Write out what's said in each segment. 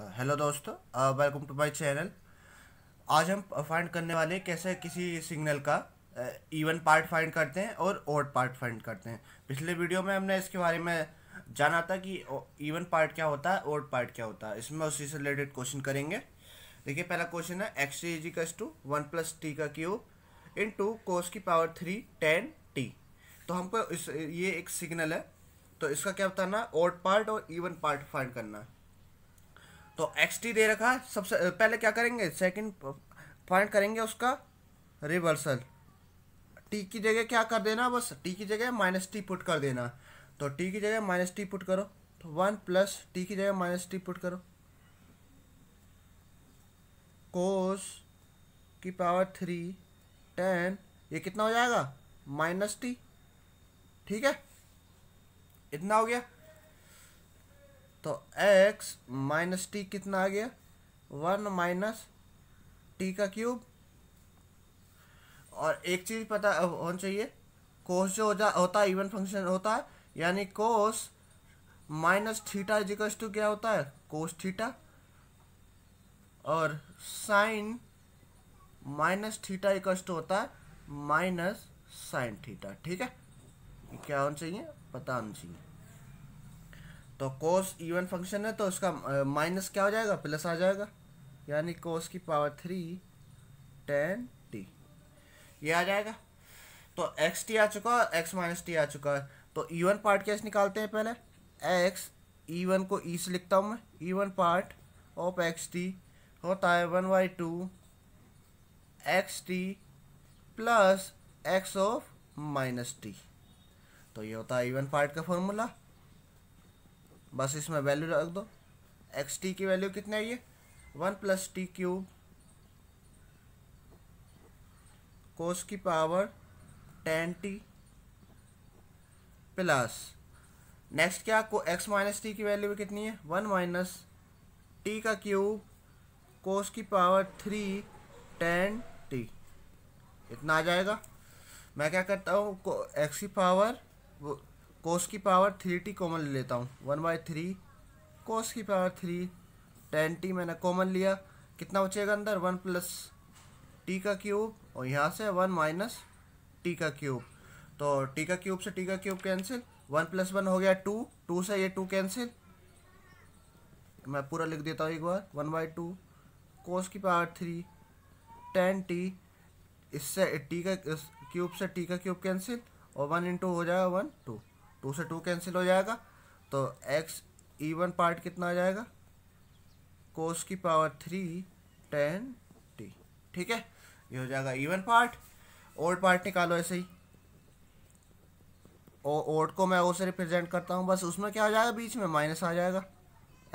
hello uh, दोस्तों welcome to my channel आज हम फाइंड करने वाले कैसे किसी सिग्नल का इवन पार्ट फाइंड करते हैं और ओड पार्ट फाइंड करते हैं पिछले वीडियो में हमने इसके बारे में जाना था कि इवन पार्ट क्या होता है ओड पार्ट क्या होता है इसमें उसी से रिलेटेड क्वेश्चन करेंगे देखिए पहला क्वेश्चन है एक्स टी का टू वन प्लस टी का क्यूब इन टू कोस की पावर थ्री टेन टी तो हमको इस ये एक सिग्नल है तो इसका क्या बताना ओड पार्ट और इवन पार्ट फाइंड करना है तो एक्स टी दे रखा है सबसे पहले क्या करेंगे सेकंड पॉइंट करेंगे उसका रिवर्सल टी की जगह क्या कर देना बस टी की जगह माइनस टी पुट कर देना तो टी की जगह माइनस टी पुट करो तो वन प्लस टी की जगह माइनस टी पुट करो कोस की पावर थ्री टेन ये कितना हो जाएगा माइनस टी ठीक है इतना हो गया तो x माइनस टी कितना आ गया वन माइनस टी का क्यूब और एक चीज़ पता होना चाहिए कोस जो हो जा होता है इवन फंक्शन होता है यानी cos minus theta equals to क्या होता है कोस थीटा और sine minus theta equals to होता है माइनस साइन थीटा ठीक है क्या होना चाहिए पता होना चाहिए तो कोस इवन फंक्शन है तो उसका माइनस क्या हो जाएगा प्लस आ जाएगा यानी कोस की पावर थ्री टेन टी ये आ जाएगा तो एक्स टी आ चुका है एक्स माइनस टी आ चुका है तो इवन पार्ट कैसे निकालते हैं पहले एक्स इवन को ई से लिखता हूँ मैं even part of X T होता है one by two X T plus x of minus T तो ये होता है इवन पार्ट का फॉर्मूला बस इसमें वैल्यू रख दो एक्स टी की वैल्यू कितनी आई है one plus T cube cos की power ten T plus next क्या को एक्स माइनस टी की वैल्यू कितनी है वन माइनस टी का क्यूब कोस की पावर थ्री टेन टी इतना आ जाएगा मैं क्या करता हूँ एक्स की पावर कोस की पावर थ्री टी कॉमन ले लेता हूँ वन बाय थ्री कोस की पावर थ्री टेन टी मैंने कॉमन लिया कितना बचेगा अंदर वन प्लस टी का क्यूब और यहाँ से वन माइनस टी का क्यूब तो टी का क्यूब से टी का cube cancel one plus one हो गया टू टू से ये टू कैंसिल मैं पूरा लिख देता हूँ एक बार वन बाई टू कोस की पावर थ्री टेन टी इससे टी का क्यूब से टी का क्यूब कैंसिल और वन इंटू हो जाएगा वन टू टू से टू कैंसिल हो जाएगा तो एक्स ईवन पार्ट कितना आ जाएगा कोस की पावर थ्री टेन टी ठीक है ये हो जाएगा ईवन पार्ट ओल्ड पार्ट निकालो ऐसे ही ओड को मैं ओ से रिप्रेजेंट करता हूँ बस उसमें क्या हो जाएगा बीच में माइनस आ जाएगा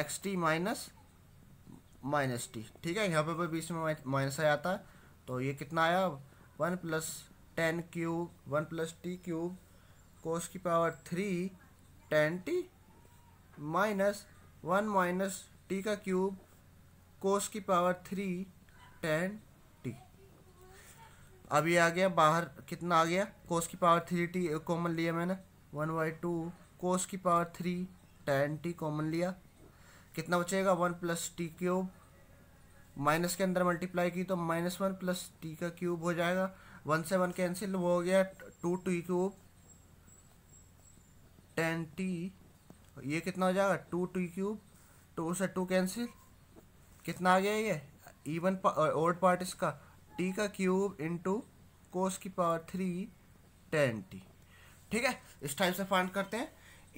X T minus minus T ठीक है यहाँ पे भी बीच में माइनस आ जाता है तो ये कितना आया one plus ten cube one plus T cube cos की power three ten T minus one minus T का क्यूब कोस की पावर थ्री टेन टी अब ये आ गया बाहर कितना आ गया कोस की पावर थ्री टी कॉमन लिया मैंने वन बाई टू कोस की power three ten T common लिया कितना बचेगा one plus T cube minus के अंदर मल्टीप्लाई की तो माइनस वन प्लस टी का क्यूब हो जाएगा वन से वन कैंसिल वो हो गया two T cube ten T ये कितना हो जाएगा टू टी क्यूब टू से टू कैंसिल कितना आ गया ये इवन ओड पार्ट इसका टी का क्यूब इंटू कोस की पावर थ्री टेन टी ठीक है इस टाइप से फाइंड करते हैं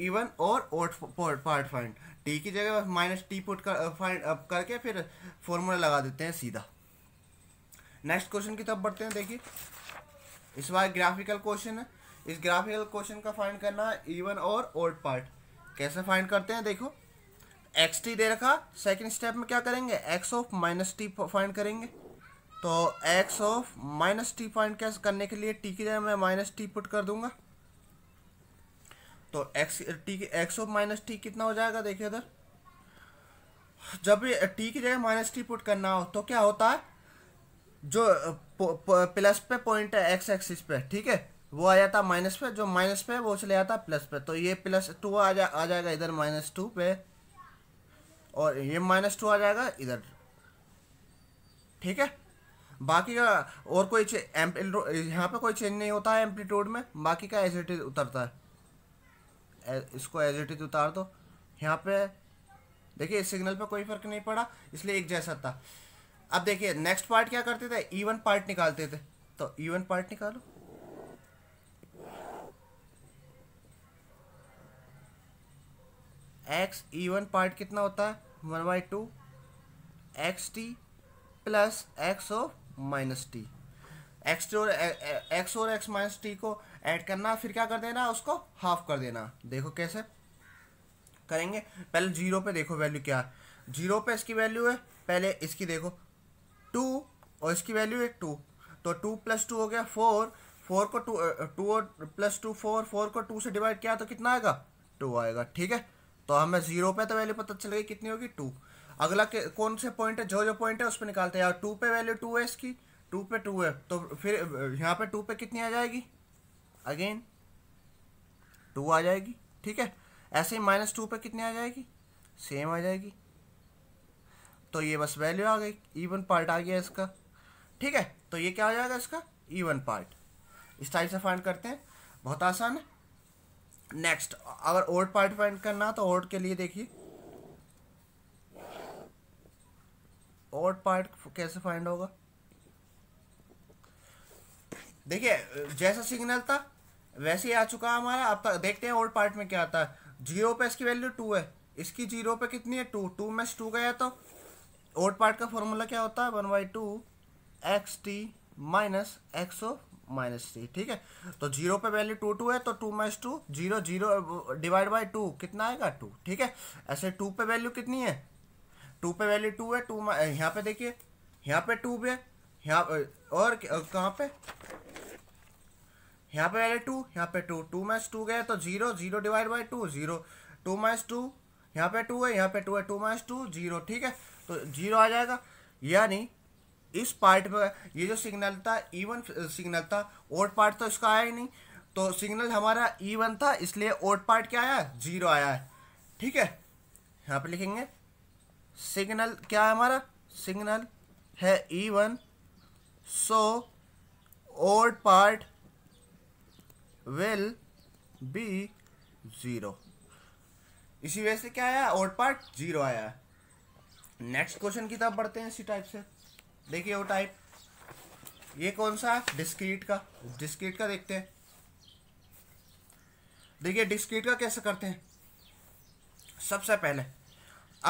इवन और ओल्ड पार्ट फाइंड टी की जगह माइनस टी पुट कर फाइंड uh, uh, करके फिर फॉर्मूला लगा देते हैं सीधा नेक्स्ट क्वेश्चन की तरफ बढ़ते हैं देखिए इस बार ग्राफिकल क्वेश्चन है इस ग्राफिकल क्वेश्चन का फाइंड करना है इवन और ओल्ड पार्ट कैसे फाइंड करते हैं देखो एक्स टी दे रखा सेकंड स्टेप में क्या करेंगे X of minus T find करेंगे तो X of minus T find कैसे करने के लिए टी की जगह मैं माइनस टी पुट कर दूंगा तो X T X of minus T कितना हो जाएगा देखिए इधर जब टी की जगह माइनस टी पुट करना हो तो क्या होता है जो प्लस पे पॉइंट है एक्स एक्सिस पे ठीक है वो आ जाता माइनस पे जो माइनस पे वो चले जाता प्लस पे तो ये प्लस टू आ जा आ जाएगा इधर माइनस टू पे और ये माइनस टू आ जाएगा इधर ठीक है बाकी का और कोई यहाँ पे कोई चेंज नहीं होता है एम्पलीट्यूड में बाकी का एज इट इज उतरता है इसको एज इट इज उतार दो यहाँ पे देखिए इस सिग्नल पे कोई फर्क नहीं पड़ा इसलिए एक जैसा था अब देखिए नेक्स्ट पार्ट क्या करते थे इवन e पार्ट निकालते थे तो इवन e पार्ट निकालो एक्स ई वन पार्ट कितना होता है one by two X T plus X O minus T X T और एक्स और एक्स माइनस टी को ऐड करना फिर क्या कर देना उसको हाफ कर देना देखो कैसे करेंगे पहले जीरो पे देखो वैल्यू क्या है जीरो पे इसकी वैल्यू है पहले इसकी देखो टू और इसकी वैल्यू है टू तो टू प्लस टू हो गया फोर फोर को टू टू और प्लस टू फोर फोर को टू से डिवाइड किया तो कितना आएगा टू आएगा ठीक है तो हमें जीरो पे तो वैल्यू पता चल गई कितनी होगी टू अगला के कौन से पॉइंट है जो जो पॉइंट है उस पर निकालते हैं यार टू पे वैल्यू टू है इसकी टू पे टू है तो फिर यहाँ पे टू पे कितनी आ जाएगी अगेन टू आ जाएगी ठीक है ऐसे ही माइनस टू पे कितनी आ जाएगी सेम आ जाएगी तो ये बस वैल्यू आ गई ईवन पार्ट आ गया इसका ठीक है तो ये क्या हो जाएगा इसका ईवन पार्ट इस टाइप से फाइंड करते हैं बहुत आसान है नेक्स्ट अगर ओड पार्ट फाइंड करना तो ओड के लिए देखिए ओड पार्ट कैसे फाइंड होगा देखिए जैसा सिग्नल था वैसे ही आ चुका है हमारा अब देखते हैं ओल्ड पार्ट में क्या आता है जीरो पे इसकी वैल्यू टू है इसकी जीरो पे कितनी है टू टू में टू गया तो ओल्ड पार्ट का फॉर्मूला क्या होता है one by two X T minus X of minus three ठीक है तो जीरो पे वैल्यू टू टू है तो two minus two zero zero divide by two कितना आएगा टू ठीक है ऐसे टू पे वैल्यू कितनी है टू पे वैल्यू टू है टू यहाँ पे देखिए यहाँ पे टू भी है यहाँ और कहाँ पे यहाँ पे वैल्यू टू यहाँ पे टू टू माइनस टू गए तो zero zero divide by two zero two minus two यहाँ पे टू है यहाँ पे टू है टू माइनस टू जीरो ठीक है तो जीरो आ जाएगा यानी इस पार्ट में ये जो सिग्नल था ई वन सिग्नल था ओड पार्ट तो इसका आया ही नहीं तो सिग्नल हमारा ई e वन था इसलिए ओड पार्ट क्या आया जीरो आया है ठीक है यहाँ पे लिखेंगे सिग्नल क्या है हमारा सिग्नल है E one so odd part will be zero इसी वजह से क्या आया ओड पार्ट जीरो आया है नेक्स्ट क्वेश्चन की तरफ बढ़ते हैं इसी टाइप से देखिए वो टाइप ये कौन सा है डिस्क्रीट का डिस्क्रीट का देखते हैं देखिए डिस्क्रीट का कैसे करते हैं सबसे पहले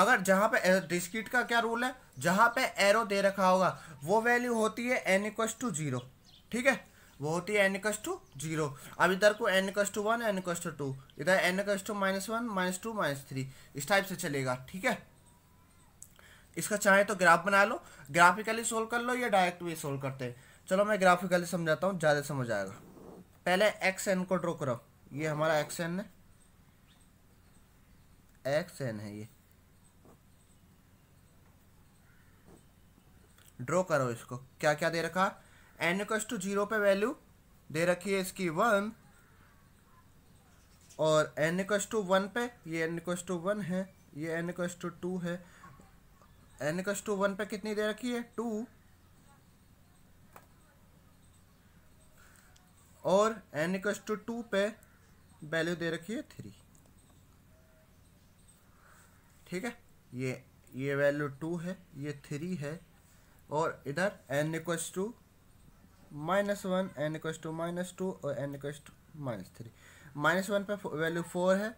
अगर जहां पे डिस्क्रीट का क्या रूल है जहां पे एरो दे रखा होगा वो वैल्यू होती है एन इक्व टू जीरो ठीक है वो होती है एन इक्वस टू जीरो अब इधर को N equals to one N equals to two इधर N equals to minus one minus two minus three इस टाइप से चलेगा ठीक है इसका चाहे तो ग्राफ बना लो ग्राफिकली सोल्व कर लो या डायरेक्ट भी सोल्व करते हैं चलो मैं ग्राफिकली समझाता हूँ ज़्यादा समझ आएगा पहले एक्स एन को ड्रॉ करो ये हमारा एक्स एन है एक्स एन है ये ड्रॉ करो इसको क्या क्या दे रखा एन इक्वस टू जीरो पे वैल्यू दे रखी है इसकी वन और एन इक्वस टू वन पे ये एन इक्वस टू वन है ये एन इक्वस टू टू है एन कस टू वन पर कितनी दे रखी है टू और एन इक्वस टू टू पे वैल्यू दे रखी है थ्री ठीक है ये ये वैल्यू टू है ये थ्री है और इधर N equals to minus one N equals to minus two और N equals to minus three minus one पे वैल्यू फोर है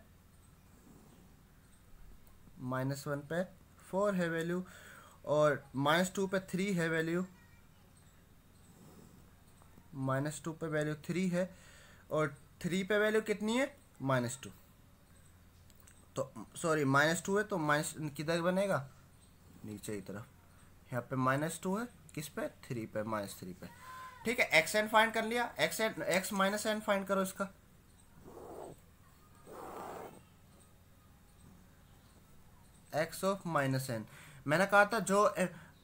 माइनस वन पे फोर है वैल्यू और माइनस टू पे थ्री है वैल्यू माइनस टू पे वैल्यू थ्री है और थ्री पे वैल्यू कितनी है माइनस टू तो सॉरी माइनस टू है तो माइनस किधर बनेगा नीचे की तरफ यहाँ पे माइनस टू है किस पे थ्री पे माइनस थ्री पे ठीक है एक्स एन फाइंड कर लिया X N X minus N find करो इसका एक्स ऑफ माइनस एन मैंने कहा था जो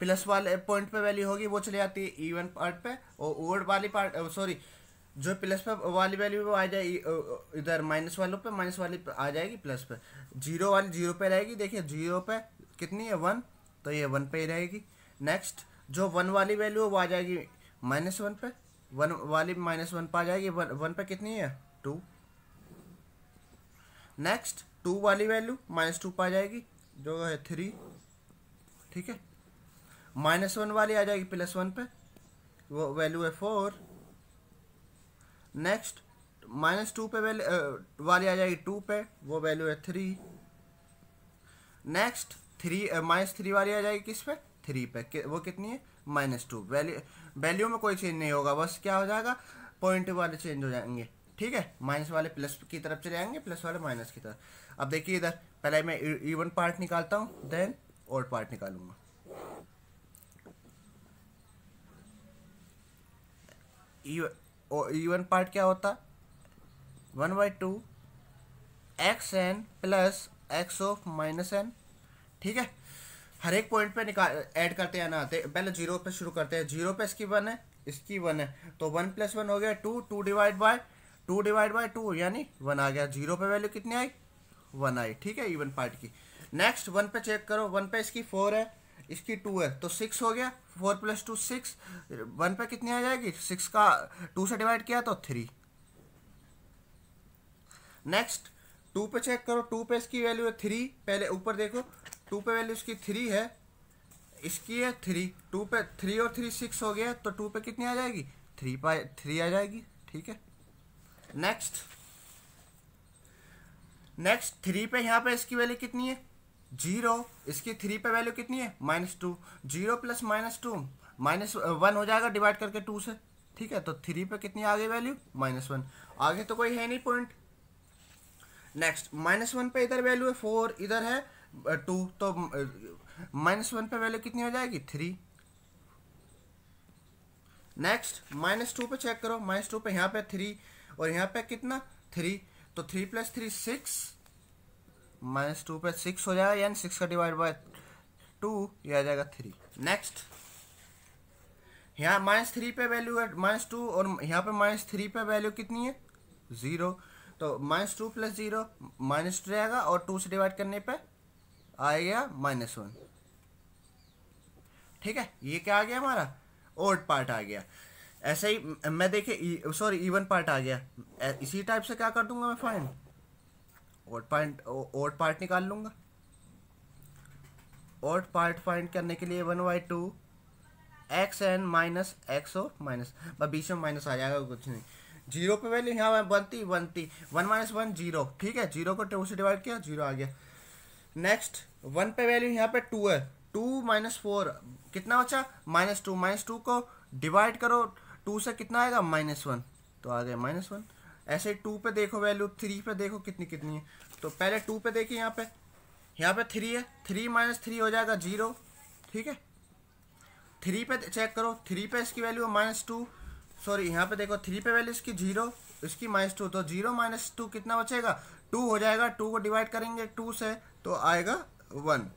प्लस वाले पॉइंट पे वैल्यू होगी वो चली जाती है इवन पार्ट पे और ओवर वाली पार्ट सॉरी जो प्लस पे वाली वैल्यू आ जाएगी इधर माइनस वालों पे माइनस वाली आ जाएगी प्लस पे जीरो वाली जीरो पे रहेगी देखिए जीरो पे कितनी है वन तो ये वन पे ही रहेगी नेक्स्ट जो वन वाली वैल्यू है वो आ जाएगी माइनस वन पे वन वाली माइनस वन पे आ जाएगी वन वन पे कितनी है टू नेक्स्ट टू वाली वैल्यू माइनस टू पे आ जाएगी जो है थ्री ठीक है माइनस वन वाली आ जाएगी प्लस वन पे वो वैल्यू है फोर नेक्स्ट माइनस टू पे वैल्यू वाली आ जाएगी टू पे वो वैल्यू है three next three minus three वाली आ जाएगी किस पे थ्री पे कि, वो कितनी है माइनस टू वैल्यू वैल्यू में कोई चेंज नहीं होगा बस क्या हो जाएगा पॉइंट वाले चेंज हो जाएंगे ठीक है माइनस वाले प्लस की तरफ चले आएंगे प्लस वाले माइनस की तरफ अब देखिए इधर पहले मैं इवन पार्ट निकालता हूँ देन ओड पार्ट निकालूंगा इवन पार्ट क्या होता one by two x n plus x of minus n ठीक है हर एक पॉइंट पे निकाल ऐड करते हैं ना पहले जीरो पे शुरू करते हैं जीरो पे इसकी वन है इसकी वन है तो वन प्लस वन हो गया two two divide by two divide by two यानी वन आ गया जीरो पे वैल्यू कितनी आई वन आई ठीक है इवन पार्ट की नेक्स्ट वन पे चेक करो वन पे इसकी फोर है इसकी टू है तो सिक्स हो गया four plus two six one पे कितनी आ जाएगी सिक्स का टू से डिवाइड किया तो थ्री नेक्स्ट टू पे चेक करो टू पे इसकी वैल्यू है थ्री पहले ऊपर देखो टू पे वैल्यू इसकी थ्री है इसकी है थ्री टू पे थ्री और थ्री सिक्स हो गया तो टू पे कितनी आ जाएगी थ्री पाए थ्री आ जाएगी ठीक है नेक्स्ट नेक्स्ट थ्री पे यहाँ पे इसकी वैल्यू कितनी है जीरो इसकी थ्री पे वैल्यू कितनी है minus two zero plus minus two minus one हो जाएगा डिवाइड करके टू से ठीक है तो थ्री पे कितनी आ गई वैल्यू माइनस वन आगे तो कोई है नहीं पॉइंट नेक्स्ट माइनस वन पे इधर वैल्यू है फोर इधर है टू uh, तो माइनस uh, वन पे वैल्यू कितनी हो जाएगी थ्री नेक्स्ट माइनस टू पे चेक करो माइनस टू पे यहाँ पे थ्री और यहाँ पे कितना थ्री तो three plus three six minus two पे सिक्स हो जाएगा यानी सिक्स का डिवाइड बाय टू ये आ जाएगा थ्री नेक्स्ट यहाँ माइनस थ्री पे वैल्यू है माइनस टू और यहाँ पे माइनस थ्री पे वैल्यू कितनी है ज़ीरो तो minus two plus zero minus two रहेगा और टू से डिवाइड करने पे आ गया माइनस वन ठीक है ये क्या आ गया हमारा ओड पार्ट आ गया ऐसे ही मैं देखे सॉरी इवन पार्ट आ गया इसी टाइप से क्या कर दूंगा मैं find odd part odd part निकाल लूंगा ओड पार्ट फाइंड करने के लिए one by two x n minus x O minus बीस बीच में माइनस आ जाएगा कुछ नहीं जीरो पे वैल्यू यहाँ बनती बनती वन माइनस वन जीरो ठीक है जीरो को टू से डिवाइड किया जीरो आ गया नेक्स्ट वन पे वैल्यू यहाँ पे टू है टू माइनस फोर कितना बचा माइनस टू माइनस टू को डिवाइड करो टू से कितना आएगा माइनस वन तो आ गया माइनस वन ऐसे टू पे देखो वैल्यू थ्री पे देखो कितनी कितनी है तो पहले टू पे देखिए यहाँ पे यहाँ पे थ्री है थ्री माइनस थ्री हो जाएगा जीरो ठीक है थ्री पे चेक करो थ्री पे इसकी वैल्यू है माइनस टू सॉरी यहाँ पे देखो थ्री पे वैल्यू इसकी जीरो इसकी माइनस टू तो जीरो माइनस टू कितना बचेगा टू हो जाएगा टू को डिवाइड करेंगे टू से तो आएगा वन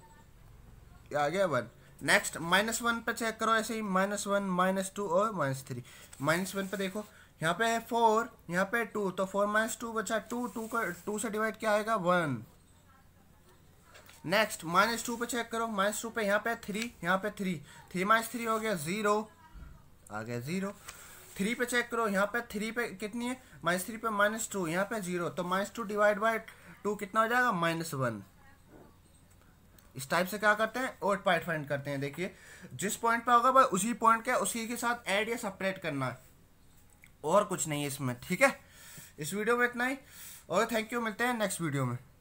आ गया वन नेक्स्ट माइनस वन पर चेक करो ऐसे ही माइनस वन माइनस टू और माइनस थ्री माइनस वन पर देखो यहाँ पे है फोर यहाँ पे टू तो फोर माइनस टू बचा टू टू का टू से डिवाइड क्या आएगा वन नेक्स्ट माइनस टू पर चेक करो माइनस टू पे यहाँ पे थ्री यहाँ पे थ्री थ्री माइनस थ्री हो गया ज़ीरो आ गया ज़ीरो थ्री पे चेक करो यहाँ पे थ्री पे कितनी है माइनस थ्री पे माइनस टू यहाँ पे जीरो तो minus two divide by two कितना हो जाएगा माइनस वन इस टाइप से क्या करते हैं ओड पॉइंट फाइंड करते हैं देखिए जिस पॉइंट पे होगा भाई उसी पॉइंट के उसी के साथ ऐड या सेपरेट करना है और कुछ नहीं है इसमें ठीक है इस वीडियो में इतना ही और थैंक यू मिलते हैं नेक्स्ट वीडियो में